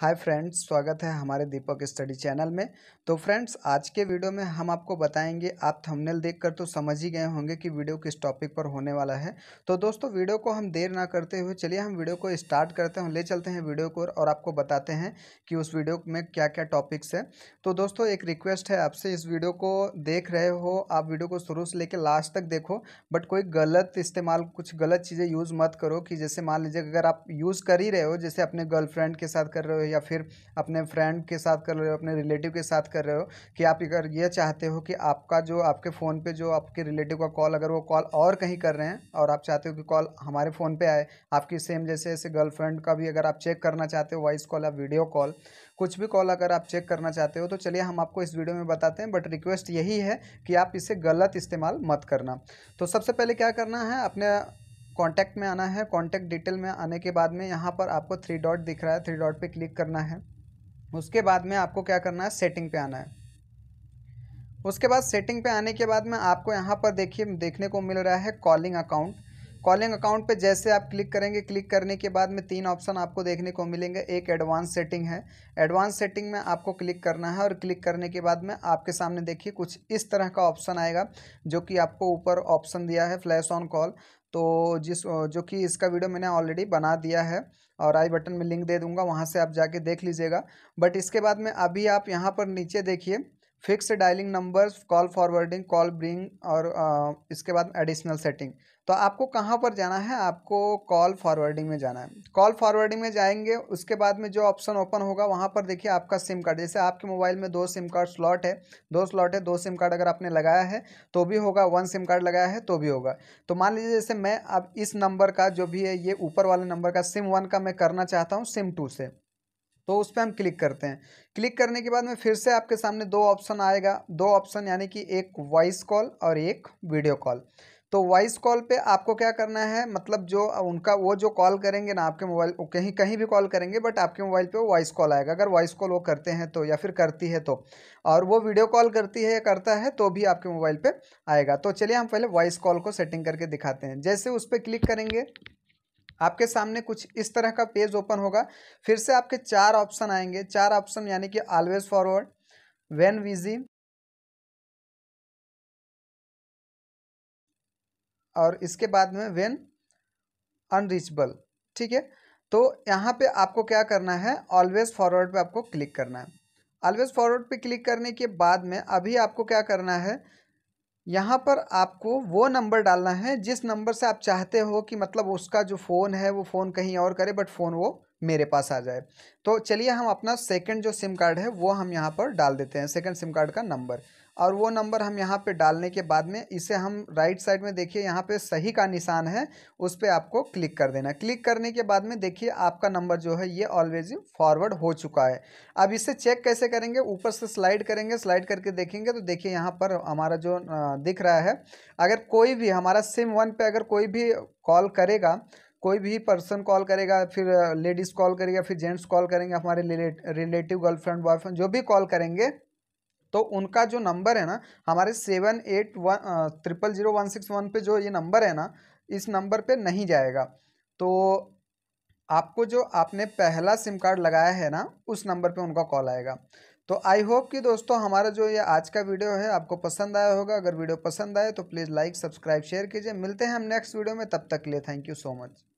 hi friends स्वागत है हमारे दीपक स्टडी चैनल में तो फ्रेंड्स आज के वीडियो में हम आपको बताएंगे आप थंबनेल देखकर तो समझ ही गए होंगे कि वीडियो किस टॉपिक पर होने वाला है तो दोस्तों वीडियो को हम देर ना करते हुए चलिए हम वीडियो को स्टार्ट करते हैं ले चलते हैं वीडियो को और आपको बताते हैं कि उस वीडियो में क्या क्या टॉपिक्स है तो दोस्तों एक रिक्वेस्ट है आपसे इस वीडियो को देख रहे हो आप वीडियो को शुरू से लेकर लास्ट तक देखो बट कोई गलत इस्तेमाल कुछ गलत चीज़ें यूज़ मत करो कि जैसे मान लीजिए अगर आप यूज़ कर ही रहे हो जैसे अपने गर्लफ्रेंड के साथ कर रहे हो या फिर अपने फ्रेंड के साथ कर रहे हो अपने रिलेटिव के साथ कर रहे हो कि आप अगर ये चाहते हो कि आपका जो आपके फ़ोन पे जो आपके रिलेटिव का कॉल अगर वो कॉल और कहीं कर रहे हैं और आप चाहते हो कि कॉल हमारे फ़ोन पे आए आपकी सेम जैसे ऐसे गर्लफ्रेंड का भी अगर आप चेक करना चाहते हो वॉइस कॉल या वीडियो कॉल कुछ भी कॉल अगर आप चेक करना चाहते हो तो चलिए हम आपको इस वीडियो में बताते हैं बट रिक्वेस्ट यही है कि आप इसे गलत इस्तेमाल मत करना तो सबसे पहले क्या करना है अपने कॉन्टैक्ट में आना है कॉन्टैक्ट डिटेल में आने के बाद में यहाँ पर आपको थ्री डॉट दिख रहा है थ्री डॉट पे क्लिक करना है उसके बाद में आपको क्या करना है सेटिंग पे आना है उसके बाद सेटिंग पे आने के बाद में आपको यहाँ पर देखिए देखने को मिल रहा है कॉलिंग अकाउंट कॉलिंग अकाउंट पे जैसे आप क्लिक करेंगे क्लिक करने के बाद में तीन ऑप्शन आपको देखने को मिलेंगे एक एडवांस सेटिंग है एडवांस सेटिंग में आपको क्लिक करना है और क्लिक करने के बाद में आपके सामने देखिए कुछ इस तरह का ऑप्शन आएगा जो कि आपको ऊपर ऑप्शन दिया है फ्लैश ऑन कॉल तो जिस जो कि इसका वीडियो मैंने ऑलरेडी बना दिया है और आई बटन में लिंक दे दूंगा वहाँ से आप जाके देख लीजिएगा बट इसके बाद में अभी आप यहाँ पर नीचे देखिए fix dialing numbers call forwarding call barring और आ, इसके बाद एडिशनल सेटिंग तो आपको कहाँ पर जाना है आपको कॉल फॉरवर्डिंग में जाना है कॉल फॉरवर्डिंग में जाएंगे उसके बाद में जो ऑप्शन ओपन होगा वहाँ पर देखिए आपका सिम कार्ड जैसे आपके मोबाइल में दो सिम कार्ड स्लॉट है दो स्लॉट है दो सिम कार्ड अगर आपने लगाया है तो भी होगा वन सिम कार्ड लगाया है तो भी होगा तो मान लीजिए जैसे मैं अब इस नंबर का जो भी है ये ऊपर वाले नंबर का सिम वन का मैं करना चाहता हूँ सिम टू से तो उस पर हम क्लिक करते हैं क्लिक करने के बाद में फिर से आपके सामने दो ऑप्शन आएगा दो ऑप्शन यानी कि एक वॉइस कॉल और एक वीडियो कॉल तो वॉइस कॉल पे आपको क्या करना है मतलब जो उनका वो जो कॉल करेंगे ना आपके मोबाइल कहीं कहीं भी कॉल करेंगे बट आपके मोबाइल पे वॉइस कॉल आएगा अगर वॉइस कॉल वो करते हैं तो या फिर करती है तो और वो वीडियो कॉल करती है या करता है तो भी आपके मोबाइल पे आएगा तो चलिए हम पहले वॉइस कॉल को सेटिंग करके दिखाते हैं जैसे उस पर क्लिक करेंगे आपके सामने कुछ इस तरह का पेज ओपन होगा फिर से आपके चार ऑप्शन आएंगे चार ऑप्शन यानी कि ऑलवेज फॉरवर्ड वेन विजी और इसके बाद में वेन अनरीचबल ठीक है तो यहाँ पे आपको क्या करना है ऑलवेज फॉरवर्ड पे आपको क्लिक करना है ऑलवेज फॉरवर्ड पे क्लिक करने के बाद में अभी आपको क्या करना है यहाँ पर आपको वो नंबर डालना है जिस नंबर से आप चाहते हो कि मतलब उसका जो फ़ोन है वो फ़ोन कहीं और करे बट फ़ोन वो मेरे पास आ जाए तो चलिए हम अपना सेकंड जो सिम कार्ड है वो हम यहाँ पर डाल देते हैं सेकंड सिम कार्ड का नंबर और वो नंबर हम यहाँ पे डालने के बाद में इसे हम राइट साइड में देखिए यहाँ पे सही का निशान है उस पर आपको क्लिक कर देना क्लिक करने के बाद में देखिए आपका नंबर जो है ये ऑलवेज फॉरवर्ड हो चुका है अब इसे चेक कैसे करेंगे ऊपर से स्लाइड करेंगे स्लाइड करके देखेंगे तो देखिए यहाँ पर हमारा जो दिख रहा है अगर कोई भी हमारा सिम वन पर अगर कोई भी कॉल करेगा कोई भी पर्सन कॉल करेगा फिर लेडीज़ कॉल करेगा फिर जेंट्स कॉल करेंगे हमारे रिलेटिव गर्लफ्रेंड बॉयफ्रेंड जो भी कॉल करेंगे तो उनका जो नंबर है ना हमारे seven eight one triple zero one six one पे जो ये नंबर है ना इस नंबर पे नहीं जाएगा तो आपको जो आपने पहला सिम कार्ड लगाया है ना उस नंबर पे उनका कॉल आएगा तो आई होप कि दोस्तों हमारा जो ये आज का वीडियो है आपको पसंद आया होगा अगर वीडियो पसंद आए तो प्लीज़ लाइक सब्सक्राइब शेयर कीजिए मिलते हैं हम नेक्स्ट वीडियो में तब तक के लिए थैंक यू सो मच